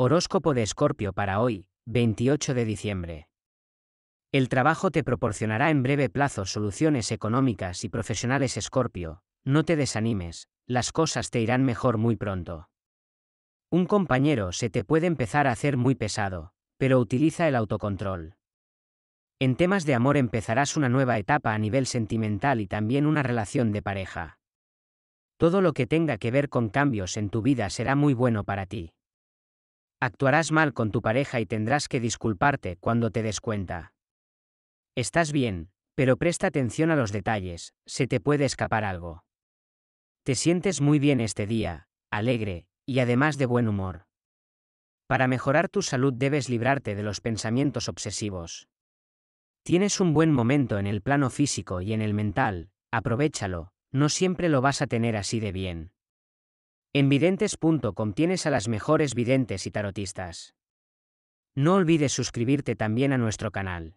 Horóscopo de Escorpio para hoy, 28 de diciembre. El trabajo te proporcionará en breve plazo soluciones económicas y profesionales Escorpio, no te desanimes, las cosas te irán mejor muy pronto. Un compañero se te puede empezar a hacer muy pesado, pero utiliza el autocontrol. En temas de amor empezarás una nueva etapa a nivel sentimental y también una relación de pareja. Todo lo que tenga que ver con cambios en tu vida será muy bueno para ti. Actuarás mal con tu pareja y tendrás que disculparte cuando te des cuenta. Estás bien, pero presta atención a los detalles, se te puede escapar algo. Te sientes muy bien este día, alegre, y además de buen humor. Para mejorar tu salud debes librarte de los pensamientos obsesivos. Tienes un buen momento en el plano físico y en el mental, aprovechalo, no siempre lo vas a tener así de bien. En videntes.com tienes a las mejores videntes y tarotistas. No olvides suscribirte también a nuestro canal.